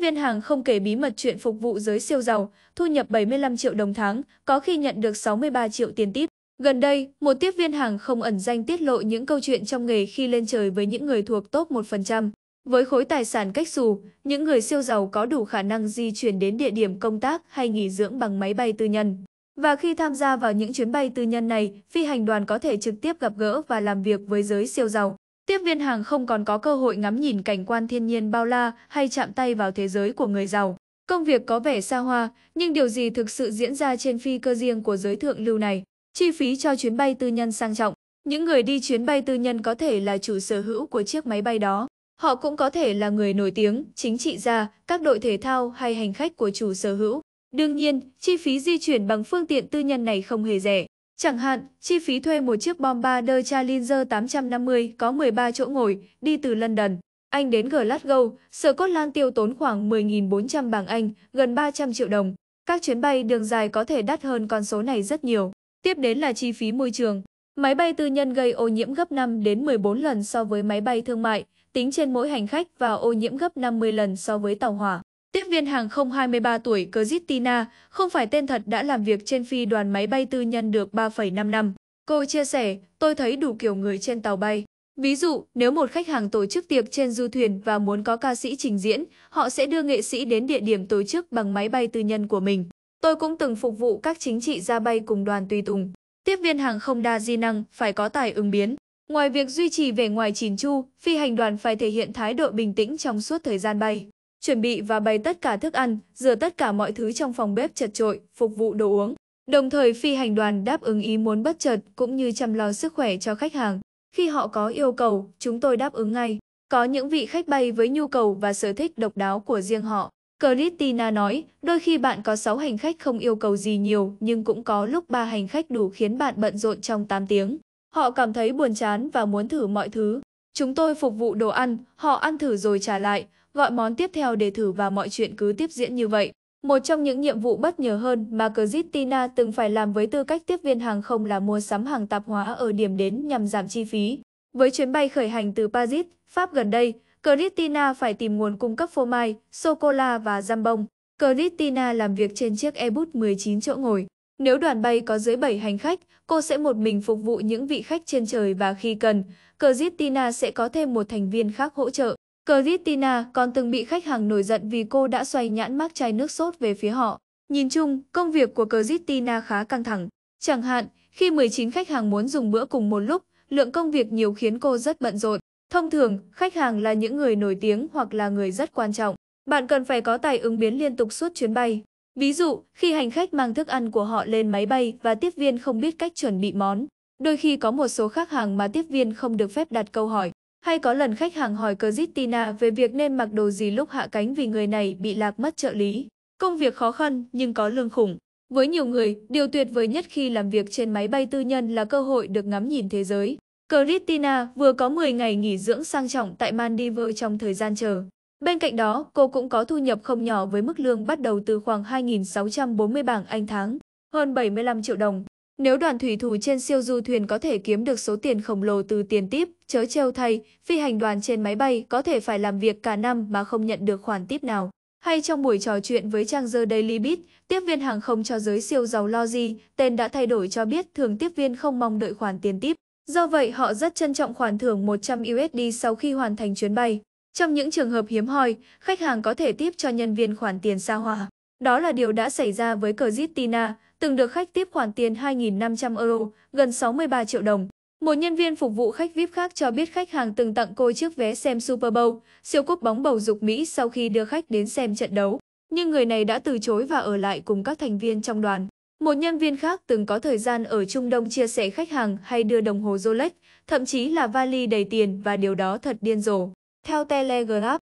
viên hàng không kể bí mật chuyện phục vụ giới siêu giàu, thu nhập 75 triệu đồng tháng, có khi nhận được 63 triệu tiền tip. Gần đây, một tiếp viên hàng không ẩn danh tiết lộ những câu chuyện trong nghề khi lên trời với những người thuộc top 1%. Với khối tài sản cách xù, những người siêu giàu có đủ khả năng di chuyển đến địa điểm công tác hay nghỉ dưỡng bằng máy bay tư nhân. Và khi tham gia vào những chuyến bay tư nhân này, phi hành đoàn có thể trực tiếp gặp gỡ và làm việc với giới siêu giàu. Tiếp viên hàng không còn có cơ hội ngắm nhìn cảnh quan thiên nhiên bao la hay chạm tay vào thế giới của người giàu. Công việc có vẻ xa hoa, nhưng điều gì thực sự diễn ra trên phi cơ riêng của giới thượng lưu này? Chi phí cho chuyến bay tư nhân sang trọng. Những người đi chuyến bay tư nhân có thể là chủ sở hữu của chiếc máy bay đó. Họ cũng có thể là người nổi tiếng, chính trị gia, các đội thể thao hay hành khách của chủ sở hữu. Đương nhiên, chi phí di chuyển bằng phương tiện tư nhân này không hề rẻ. Chẳng hạn, chi phí thuê một chiếc Bombardier Challenger 850 có 13 chỗ ngồi, đi từ London, Anh đến Glasgow, Scotland tiêu tốn khoảng 10.400 bảng Anh, gần 300 triệu đồng. Các chuyến bay đường dài có thể đắt hơn con số này rất nhiều. Tiếp đến là chi phí môi trường. Máy bay tư nhân gây ô nhiễm gấp 5 đến 14 lần so với máy bay thương mại, tính trên mỗi hành khách và ô nhiễm gấp 50 lần so với tàu hỏa. Tiếp viên hàng không 23 tuổi Christina, không phải tên thật đã làm việc trên phi đoàn máy bay tư nhân được 3,5 năm. Cô chia sẻ, tôi thấy đủ kiểu người trên tàu bay. Ví dụ, nếu một khách hàng tổ chức tiệc trên du thuyền và muốn có ca sĩ trình diễn, họ sẽ đưa nghệ sĩ đến địa điểm tổ chức bằng máy bay tư nhân của mình. Tôi cũng từng phục vụ các chính trị gia bay cùng đoàn tùy tùng. Tiếp viên hàng không đa di năng phải có tài ứng biến. Ngoài việc duy trì vẻ ngoài chỉn chu, phi hành đoàn phải thể hiện thái độ bình tĩnh trong suốt thời gian bay chuẩn bị và bày tất cả thức ăn, rửa tất cả mọi thứ trong phòng bếp chật trội, phục vụ đồ uống. Đồng thời phi hành đoàn đáp ứng ý muốn bất chợt cũng như chăm lo sức khỏe cho khách hàng. Khi họ có yêu cầu, chúng tôi đáp ứng ngay. Có những vị khách bay với nhu cầu và sở thích độc đáo của riêng họ. Christina nói, đôi khi bạn có 6 hành khách không yêu cầu gì nhiều nhưng cũng có lúc 3 hành khách đủ khiến bạn bận rộn trong 8 tiếng. Họ cảm thấy buồn chán và muốn thử mọi thứ. Chúng tôi phục vụ đồ ăn, họ ăn thử rồi trả lại, gọi món tiếp theo để thử và mọi chuyện cứ tiếp diễn như vậy. Một trong những nhiệm vụ bất ngờ hơn mà Christina từng phải làm với tư cách tiếp viên hàng không là mua sắm hàng tạp hóa ở điểm đến nhằm giảm chi phí. Với chuyến bay khởi hành từ Paris, Pháp gần đây, Christina phải tìm nguồn cung cấp phô mai, sô-cô-la và giam bông. Christina làm việc trên chiếc Airbus 19 chỗ ngồi. Nếu đoàn bay có dưới 7 hành khách, cô sẽ một mình phục vụ những vị khách trên trời và khi cần, Christina sẽ có thêm một thành viên khác hỗ trợ. Christina còn từng bị khách hàng nổi giận vì cô đã xoay nhãn mác chai nước sốt về phía họ. Nhìn chung, công việc của Christina khá căng thẳng. Chẳng hạn, khi 19 khách hàng muốn dùng bữa cùng một lúc, lượng công việc nhiều khiến cô rất bận rộn. Thông thường, khách hàng là những người nổi tiếng hoặc là người rất quan trọng. Bạn cần phải có tài ứng biến liên tục suốt chuyến bay. Ví dụ, khi hành khách mang thức ăn của họ lên máy bay và tiếp viên không biết cách chuẩn bị món, đôi khi có một số khách hàng mà tiếp viên không được phép đặt câu hỏi. Hay có lần khách hàng hỏi Christina về việc nên mặc đồ gì lúc hạ cánh vì người này bị lạc mất trợ lý. Công việc khó khăn nhưng có lương khủng. Với nhiều người, điều tuyệt vời nhất khi làm việc trên máy bay tư nhân là cơ hội được ngắm nhìn thế giới. Christina vừa có 10 ngày nghỉ dưỡng sang trọng tại Maldives trong thời gian chờ. Bên cạnh đó, cô cũng có thu nhập không nhỏ với mức lương bắt đầu từ khoảng 2.640 bảng Anh tháng, hơn 75 triệu đồng. Nếu đoàn thủy thủ trên siêu du thuyền có thể kiếm được số tiền khổng lồ từ tiền tiếp, chớ trêu thay, phi hành đoàn trên máy bay có thể phải làm việc cả năm mà không nhận được khoản tiếp nào. Hay trong buổi trò chuyện với trang The Daily Beat, tiếp viên hàng không cho giới siêu giàu Logi, tên đã thay đổi cho biết thường tiếp viên không mong đợi khoản tiền tiếp. Do vậy, họ rất trân trọng khoản thưởng 100 USD sau khi hoàn thành chuyến bay. Trong những trường hợp hiếm hoi, khách hàng có thể tiếp cho nhân viên khoản tiền xa hoa. Đó là điều đã xảy ra với Christina, từng được khách tiếp khoản tiền 2.500 euro, gần 63 triệu đồng. Một nhân viên phục vụ khách VIP khác cho biết khách hàng từng tặng cô chiếc vé xem Super Bowl, siêu cúp bóng bầu dục Mỹ sau khi đưa khách đến xem trận đấu. Nhưng người này đã từ chối và ở lại cùng các thành viên trong đoàn. Một nhân viên khác từng có thời gian ở Trung Đông chia sẻ khách hàng hay đưa đồng hồ Rolex, thậm chí là vali đầy tiền và điều đó thật điên rồ. Theo Telegraph,